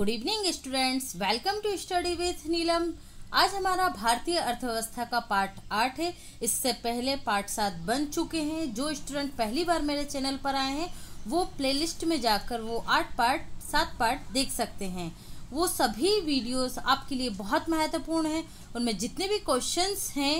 good evening students welcome to study with Neelam आज हमारा भारतीय अर्थव्यवस्था का पार्ट आठ है इससे पहले पार्ट सात बन चुके हैं जो स्टूडेंट पहली बार मेरे चैनल पर आए हैं वो प्लेलिस्ट में जाकर वो आठ पार्ट सात पार्ट देख सकते हैं वो सभी वीडियोस आपके लिए बहुत महत्वपूर्ण हैं उनमें जितने भी क्वेश्चंस हैं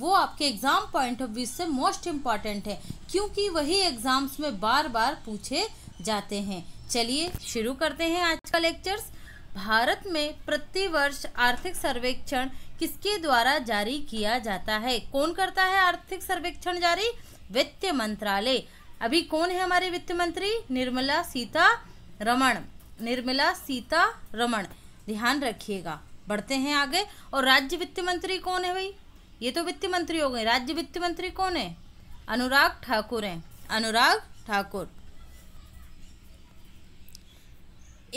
वो आपके एग्ज़ाम पॉइंट ऑफ व्यू से मोस्ट इम्पॉर्टेंट है क्योंकि वही एग्ज़ाम्स में बार बार पूछे जाते हैं चलिए शुरू करते हैं आज का लेक्चर्स भारत में प्रतिवर्ष आर्थिक सर्वेक्षण किसके द्वारा जारी किया जाता है कौन करता है आर्थिक सर्वेक्षण जारी वित्त मंत्रालय अभी कौन है हमारे वित्त मंत्री निर्मला सीता रमण निर्मला सीता रमण ध्यान रखिएगा बढ़ते हैं आगे और राज्य वित्त मंत्री कौन है भाई ये तो वित्त मंत्री हो गए राज्य वित्त मंत्री कौन है अनुराग ठाकुर हैं अनुराग ठाकुर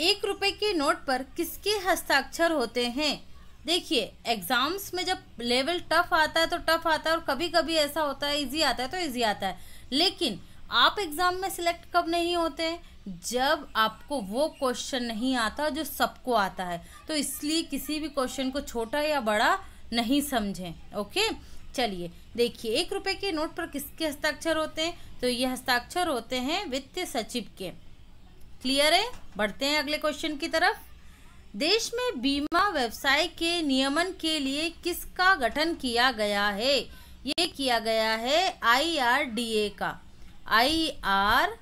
एक रुपए के नोट पर किसके हस्ताक्षर होते हैं देखिए एग्ज़ाम्स में जब लेवल टफ आता है तो टफ आता है और कभी कभी ऐसा होता है इजी आता है तो इजी आता है लेकिन आप एग्ज़ाम में सिलेक्ट कब नहीं होते हैं जब आपको वो क्वेश्चन नहीं आता जो सबको आता है तो इसलिए किसी भी क्वेश्चन को छोटा या बड़ा नहीं समझें ओके चलिए देखिए एक रुपए के नोट पर किसके हस्ताक्षर होते हैं तो ये हस्ताक्षर होते हैं वित्त सचिव के क्लियर है बढ़ते हैं अगले क्वेश्चन की तरफ देश में बीमा व्यवसाय के नियमन के लिए किसका गठन किया गया है ये किया गया है आईआरडीए का आई आर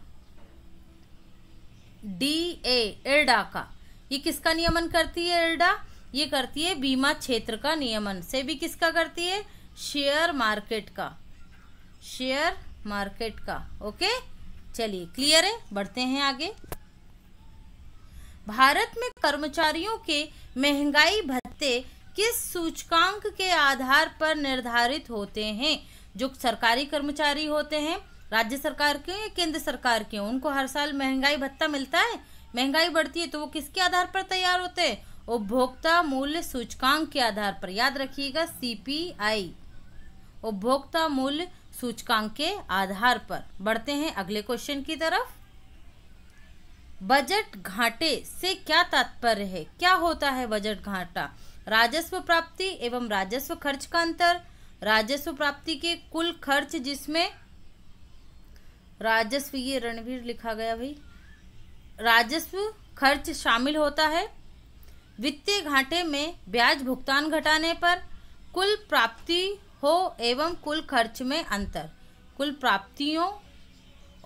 डी एरडा का ये किसका नियमन करती है एरडा ये करती है बीमा क्षेत्र का नियमन से भी किसका करती है शेयर मार्केट का शेयर मार्केट का ओके चलिए क्लियर है बढ़ते हैं आगे भारत में कर्मचारियों के महंगाई भत्ते किस सूचकांक के आधार पर निर्धारित होते हैं जो सरकारी कर्मचारी होते हैं राज्य सरकार के या केंद्र सरकार के उनको हर साल महंगाई भत्ता मिलता है महंगाई बढ़ती है तो वो किसके आधार पर तैयार होते हैं उपभोक्ता मूल्य सूचकांक के आधार पर याद रखिएगा सीपीआई उपभोक्ता मूल्य सूचकांक के आधार पर बढ़ते हैं अगले क्वेश्चन की तरफ बजट घाटे से क्या तात्पर्य है क्या होता है बजट घाटा राजस्व प्राप्ति एवं राजस्व खर्च का अंतर राजस्व प्राप्ति के कुल खर्च जिसमें राजस्व ये रणवीर लिखा गया भाई राजस्व खर्च शामिल होता है वित्तीय घाटे में ब्याज भुगतान घटाने पर कुल प्राप्ति हो एवं कुल खर्च में अंतर कुल प्राप्तियों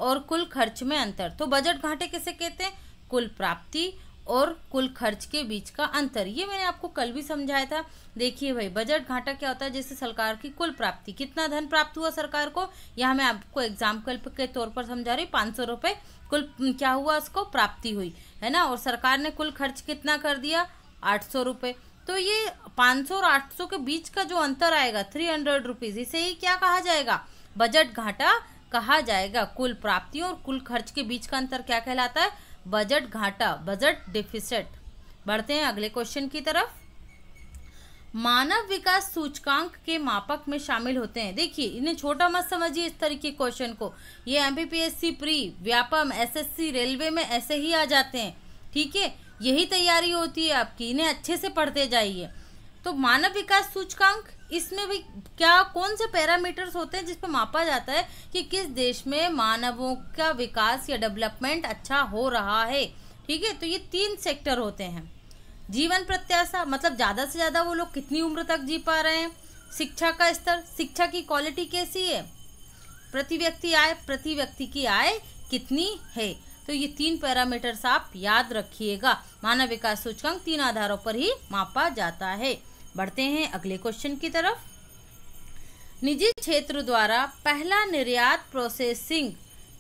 और कुल खर्च में अंतर तो बजट घाटे किसे कहते हैं कुल प्राप्ति और कुल खर्च के बीच का अंतर ये मैंने आपको कल भी समझाया था देखिए भाई बजट घाटा क्या होता है जैसे सरकार की कुल प्राप्ति कितना धन प्राप्त हुआ सरकार को यहाँ मैं आपको एग्जाम्पल के तौर पर समझा रही पाँच सौ रुपये कुल क्या हुआ उसको प्राप्ति हुई है ना और सरकार ने कुल खर्च कितना कर दिया आठ सौ रुपये तो ये पाँच सौ और आठ सौ के बीच का जो अंतर आएगा थ्री हंड्रेड रुपीज़ इसे ही क्या कहा जाएगा बजट घाटा कहा जाएगा कुल प्राप्तियों और कुल खर्च के बीच का अंतर क्या कहलाता है बजट घाटा बजट डिफिसिट बढ़ते हैं अगले क्वेश्चन की तरफ मानव विकास सूचकांक के मापक में शामिल होते हैं देखिए इन्हें छोटा मत समझिए इस तरीके क्वेश्चन को ये M P Vyapam SSC railway में ऐसे ही आ जाते हैं ठीक है यही तैयारी होती है आपकी इन्हें अच्छे से पढ़ते जाइए तो मानव विकास सूचकांक इसमें भी क्या कौन से पैरामीटर्स होते हैं जिस पर मापा जाता है कि किस देश में मानवों का विकास या डेवलपमेंट अच्छा हो रहा है ठीक है तो ये तीन सेक्टर होते हैं जीवन प्रत्याशा मतलब ज़्यादा से ज़्यादा वो लोग कितनी उम्र तक जी पा रहे हैं शिक्षा का स्तर शिक्षा की क्वालिटी कैसी है प्रति व्यक्ति आय प्रति व्यक्ति की आय कितनी है तो ये तीन पैरामीटर्स आप याद रखिएगा मानव विकास सूचकांक तीन आधारों पर ही मापा जाता है बढ़ते हैं अगले क्वेश्चन की तरफ निजी क्षेत्र द्वारा पहला निर्यात प्रोसेसिंग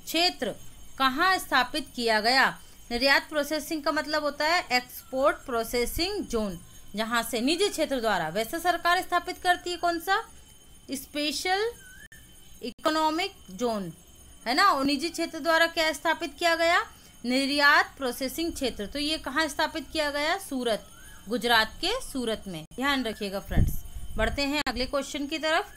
क्षेत्र कहाँ स्थापित किया गया निर्यात प्रोसेसिंग का मतलब होता है एक्सपोर्ट प्रोसेसिंग जोन जहाँ से निजी क्षेत्र द्वारा वैसे सरकार स्थापित करती है कौन सा स्पेशल इकोनॉमिक जोन है ना और निजी क्षेत्र द्वारा क्या स्थापित किया गया निर्यात प्रोसेसिंग क्षेत्र तो ये कहाँ स्थापित किया गया सूरत गुजरात के सूरत में ध्यान रखिएगा फ्रेंड्स बढ़ते हैं अगले क्वेश्चन की तरफ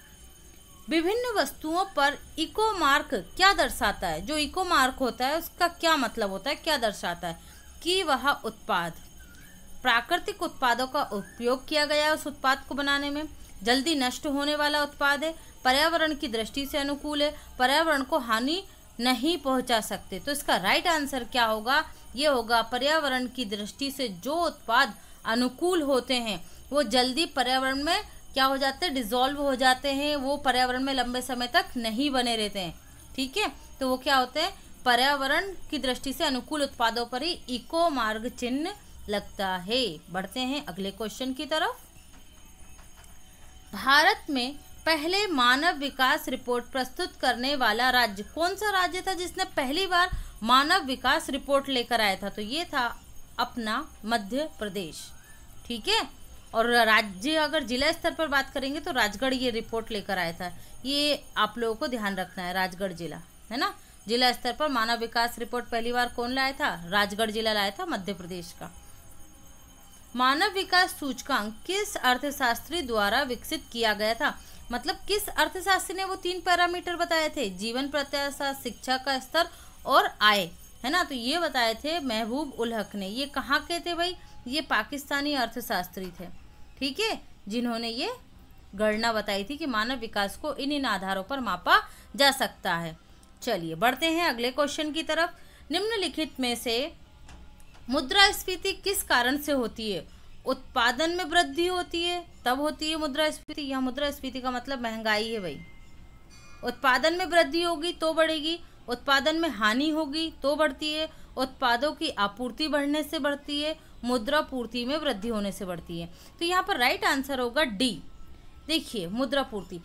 विभिन्न वस्तुओं पर इको मार्क क्या दर्शाता है जो इको मार्क होता है उसका क्या मतलब होता है क्या दर्शाता है कि वह उत्पाद प्राकृतिक उत्पादों का उपयोग किया गया है उस उत्पाद को बनाने में जल्दी नष्ट होने वाला उत्पाद है पर्यावरण की दृष्टि से अनुकूल है पर्यावरण को हानि नहीं पहुंचा सकते तो इसका राइट आंसर क्या होगा ये होगा पर्यावरण की दृष्टि से जो उत्पाद अनुकूल होते हैं वो जल्दी पर्यावरण में क्या हो जाते हैं डिजोल्व हो जाते हैं वो पर्यावरण में लंबे समय तक नहीं बने रहते हैं ठीक है तो वो क्या होते हैं पर्यावरण की दृष्टि से अनुकूल उत्पादों पर ही इको मार्ग चिन्ह लगता है बढ़ते हैं अगले क्वेश्चन की तरफ भारत में पहले मानव विकास रिपोर्ट प्रस्तुत करने वाला राज्य कौन सा राज्य था जिसने पहली बार मानव विकास रिपोर्ट लेकर आया था तो ये था अपना मध्य प्रदेश ठीक है और राज्य अगर जिला स्तर पर बात करेंगे तो राजगढ़ ये रिपोर्ट लेकर आया था ये आप लोगों को ध्यान रखना है राजगढ़ जिला है ना जिला स्तर पर मानव विकास रिपोर्ट पहली बार कौन लाया था राजगढ़ जिला लाया था मध्य प्रदेश का मानव विकास सूचकांक किस अर्थशास्त्री द्वारा विकसित किया गया था मतलब किस अर्थशास्त्री ने वो तीन पैरामीटर बताए थे जीवन प्रत्याशा शिक्षा का स्तर और आय है ना तो ये बताए थे महबूब उल हक ने ये कहाँ के थे भाई ये पाकिस्तानी अर्थशास्त्री थे ठीक है जिन्होंने ये गणना बताई थी कि मानव विकास को इन इन आधारों पर मापा जा सकता है चलिए बढ़ते हैं अगले क्वेश्चन की तरफ निम्नलिखित में से मुद्रास्फीति किस कारण से होती है उत्पादन में वृद्धि होती है तब होती है स्फीति या स्फीति का मतलब महंगाई है भाई उत्पादन में वृद्धि होगी तो बढ़ेगी उत्पादन में हानि होगी तो बढ़ती है उत्पादों की आपूर्ति बढ़ने से बढ़ती है मुद्रा पूर्ति में वृद्धि होने से बढ़ती है तो यहाँ पर राइट आंसर होगा डी देखिए मुद्रा पूर्ति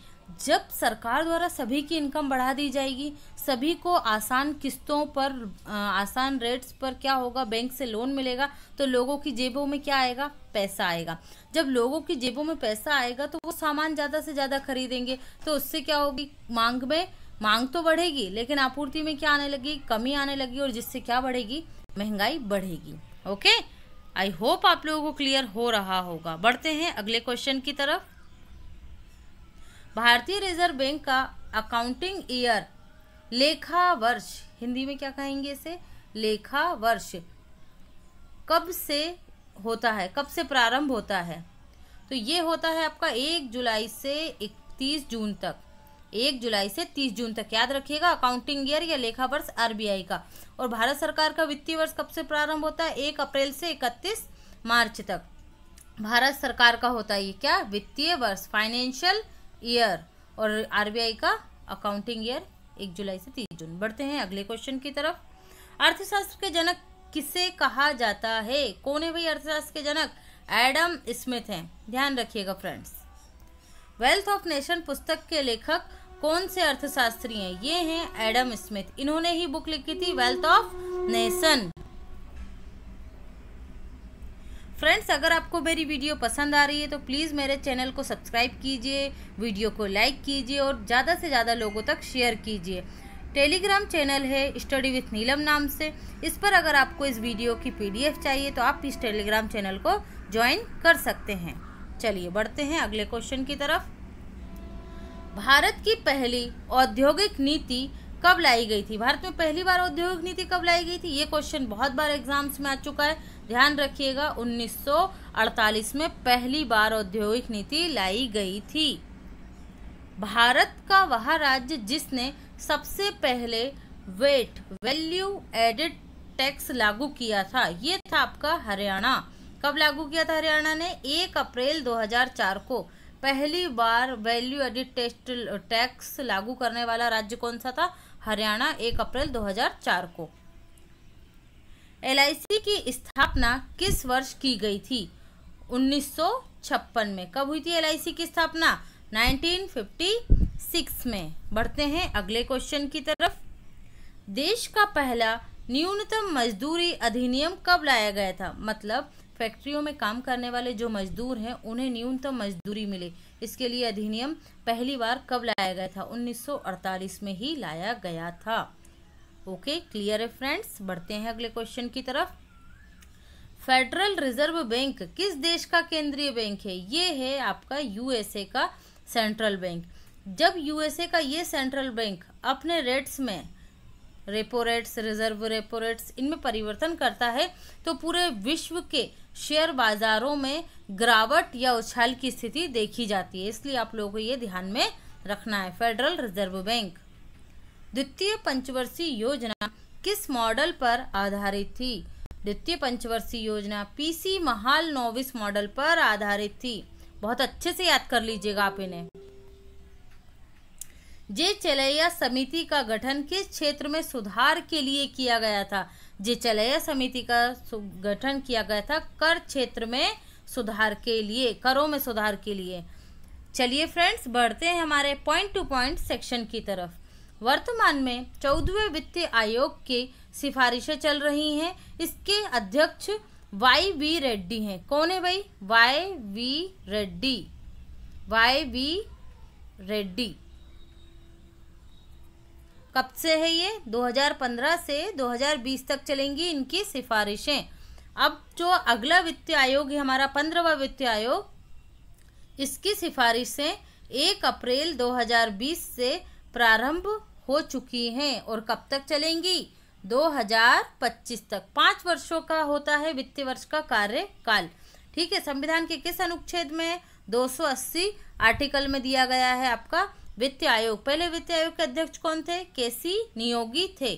जब सरकार द्वारा सभी की इनकम बढ़ा दी जाएगी सभी को आसान किस्तों पर आसान रेट्स पर क्या होगा बैंक से लोन मिलेगा तो लोगों की जेबों में क्या आएगा पैसा आएगा जब लोगों की जेबों में पैसा आएगा तो वो सामान ज़्यादा से ज़्यादा खरीदेंगे तो उससे क्या होगी मांग में मांग तो बढ़ेगी लेकिन आपूर्ति में क्या आने लगी कमी आने लगी और जिससे क्या बढ़ेगी महंगाई बढ़ेगी ओके आई होप आप लोगों को क्लियर हो रहा होगा बढ़ते हैं अगले क्वेश्चन की तरफ भारतीय रिजर्व बैंक का अकाउंटिंग ईयर लेखा वर्ष हिंदी में क्या कहेंगे इसे लेखा वर्ष कब से होता है कब से प्रारंभ होता है तो ये होता है आपका एक जुलाई से इकतीस जून तक एक जुलाई से तीस जून तक याद रखिएगा अकाउंटिंग ईयर या लेखा वर्ष आरबीआई का और भारत सरकार का वित्तीय वर्ष कब से प्रारंभ होता है एक अप्रैल से इकतीस मार्च तक भारत सरकार का होता है ये क्या वित्तीय वर्ष फाइनेंशियल ईयर और आरबीआई का अकाउंटिंग ईयर एक जुलाई से तीस जून बढ़ते हैं अगले क्वेश्चन की तरफ अर्थशास्त्र के जनक किसे कहा जाता है कौन है भाई अर्थशास्त्र के जनक एडम स्मिथ हैं ध्यान रखिएगा फ्रेंड्स वेल्थ ऑफ नेशन पुस्तक के लेखक कौन से अर्थशास्त्री हैं ये हैं एडम स्मिथ इन्होंने ही बुक लिखी थी वेल्थ ऑफ नेशन फ्रेंड्स अगर आपको मेरी वीडियो पसंद आ रही है तो प्लीज़ मेरे चैनल को सब्सक्राइब कीजिए वीडियो को लाइक कीजिए और ज़्यादा से ज़्यादा लोगों तक शेयर कीजिए टेलीग्राम चैनल है स्टडी विथ नीलम नाम से इस पर अगर आपको इस वीडियो की पीडीएफ चाहिए तो आप इस टेलीग्राम चैनल को ज्वाइन कर सकते हैं चलिए बढ़ते हैं अगले क्वेश्चन की तरफ भारत की पहली औद्योगिक नीति कब लाई गई थी भारत में पहली बार औद्योगिक नीति कब लाई गई थी ये क्वेश्चन बहुत बार एग्जाम्स में आ चुका है ध्यान रखिएगा 1948 में पहली बार औद्योगिक नीति लाई गई थी भारत का वह राज्य जिसने सबसे पहले वेट वैल्यू एडेड टैक्स लागू किया था ये था आपका हरियाणा कब लागू किया था हरियाणा ने एक अप्रैल 2004 को पहली बार वैल्यू एडिड टेस्ट टैक्स लागू करने वाला राज्य कौन सा था हरियाणा एक अप्रैल 2004 को एल की स्थापना किस वर्ष की गई थी 1956 में कब हुई थी एल की स्थापना 1956 में बढ़ते हैं अगले क्वेश्चन की तरफ देश का पहला न्यूनतम मजदूरी अधिनियम कब लाया गया था मतलब फैक्ट्रियों में काम करने वाले जो मजदूर हैं उन्हें न्यूनतम मजदूरी मिले इसके लिए अधिनियम पहली बार कब लाया गया था 1948 में ही लाया गया था ओके क्लियर है फ्रेंड्स बढ़ते हैं अगले क्वेश्चन की तरफ फेडरल रिजर्व बैंक किस देश का केंद्रीय बैंक है ये है आपका यूएसए का सेंट्रल बैंक जब यूएसए का ये सेंट्रल बैंक अपने रेट्स में repo rates reserve repo rates इनमें परिवर्तन करता है तो पूरे विश्व के शेयर बाजारों में गिरावट या उछाल की स्थिति देखी जाती है इसलिए आप लोगों को ये ध्यान में रखना है फेडरल रिजर्व बैंक द्वितीय पंचवर्षीय योजना किस मॉडल पर आधारित थी द्वितीय पंचवर्षीय योजना पीसी महाल नोविस मॉडल पर आधारित थी बहुत अच्छे से याद कर लीजिएगा आप इन्हें जे चलैया समिति का गठन किस क्षेत्र में सुधार के लिए किया गया था जे चलैया समिति का गठन किया गया था कर क्षेत्र में सुधार के लिए करों में सुधार के लिए चलिए फ्रेंड्स बढ़ते हैं हमारे पॉइंट टू पॉइंट सेक्शन की तरफ वर्तमान में चौदहवें वित्तीय आयोग की सिफारिशें चल रही हैं इसके अध्यक्ष वाई वी रेड्डी हैं कौन है भाई Y V Reddy Y V Reddy कब से है ये 2015 से 2020 तक चलेंगी इनकी सिफारिशें अब जो अगला वित्तीय आयोग है हमारा पंद्रहवा वित्तीय आयोग इसकी सिफारिशें 1 अप्रैल 2020 से प्रारंभ हो चुकी हैं और कब तक चलेंगी 2025 तक पाँच वर्षों का होता है वित्तीय वर्ष का कार्यकाल ठीक है संविधान के किस अनुच्छेद में 280 आर्टिकल में दिया गया है आपका वित्त आयोग पहले वित्त आयोग के अध्यक्ष कौन थे के सी नियोगी थे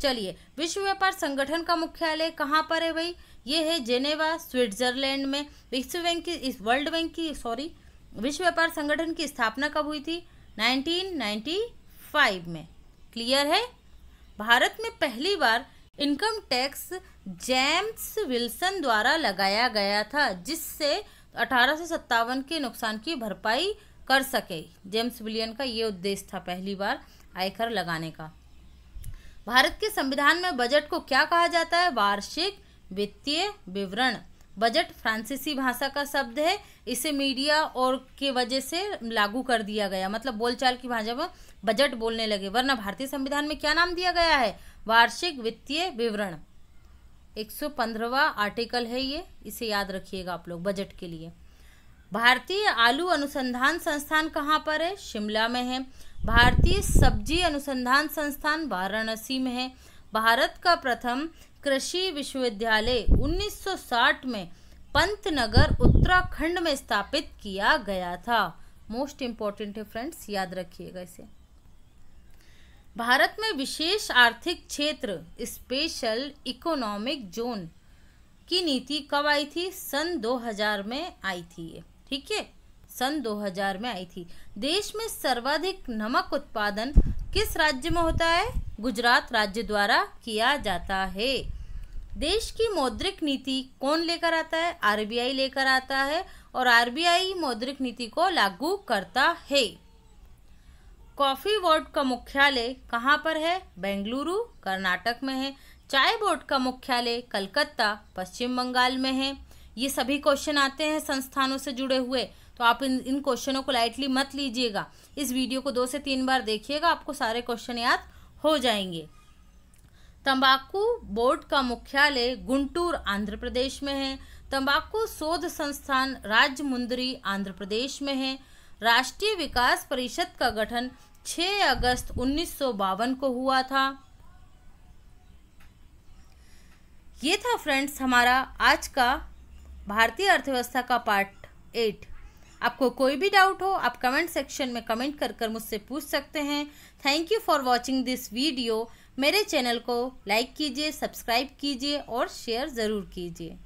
चलिए विश्व व्यापार संगठन का मुख्यालय कहाँ पर है भाई ये है जेनेवा स्विट्जरलैंड में विश्व बैंक की इस वर्ल्ड बैंक की सॉरी विश्व व्यापार संगठन की स्थापना कब हुई थी 1995 में क्लियर है भारत में पहली बार इनकम टैक्स जेम्स विल्सन द्वारा लगाया गया था जिससे अठारह के नुकसान की भरपाई कर सके जेम्स विलियन का ये उद्देश्य था पहली बार आयकर लगाने का भारत के संविधान में बजट को क्या कहा जाता है वार्षिक वित्तीय विवरण बजट फ्रांसीसी भाषा का शब्द है इसे मीडिया और के वजह से लागू कर दिया गया मतलब बोलचाल की भाषा में बजट बोलने लगे वरना भारतीय संविधान में क्या नाम दिया गया है वार्षिक वित्तीय विवरण एक सौ पंद्रहवा आर्टिकल है ये इसे याद रखिएगा आप लोग बजट के लिए भारतीय आलू अनुसंधान संस्थान कहाँ पर है शिमला में है भारतीय सब्जी अनुसंधान संस्थान वाराणसी में है भारत का प्रथम कृषि विश्वविद्यालय 1960 में पंत नगर उत्तराखंड में स्थापित किया गया था मोस्ट इम्पॉर्टेंट है फ्रेंड्स याद रखिएगा इसे भारत में विशेष आर्थिक क्षेत्र स्पेशल इकोनॉमिक जोन की नीति कब आई थी सन 2000 में आई थी ये ठीक है सन 2000 में आई थी देश में सर्वाधिक नमक उत्पादन किस राज्य में होता है गुजरात राज्य द्वारा किया जाता है देश की मौद्रिक नीति कौन लेकर आता है आरबीआई लेकर आता है और आरबीआई मौद्रिक नीति को लागू करता है कॉफ़ी बोर्ड का मुख्यालय कहाँ पर है बेंगलुरु कर्नाटक में है चाय बोर्ड का मुख्यालय कलकत्ता पश्चिम बंगाल में है ये सभी क्वेश्चन आते हैं संस्थानों से जुड़े हुए तो आप इन इन क्वेश्चनों को लाइटली मत लीजिएगा इस वीडियो को दो से तीन बार देखिएगा आपको सारे क्वेश्चन याद हो जाएंगे तंबाकू बोर्ड का मुख्यालय गुंटूर आंध्र प्रदेश में है तंबाकू शोध संस्थान राजमुंदरी आंध्र प्रदेश में है राष्ट्रीय विकास परिषद का गठन 6 अगस्त उन्नीस को हुआ था ये था फ्रेंड्स हमारा आज का भारतीय अर्थव्यवस्था का पार्ट एट आपको कोई भी डाउट हो आप कमेंट सेक्शन में कमेंट कर कर मुझसे पूछ सकते हैं thank you for watching this video मेरे चैनल को लाइक कीजिए सब्सक्राइब कीजिए और शेयर ज़रूर कीजिए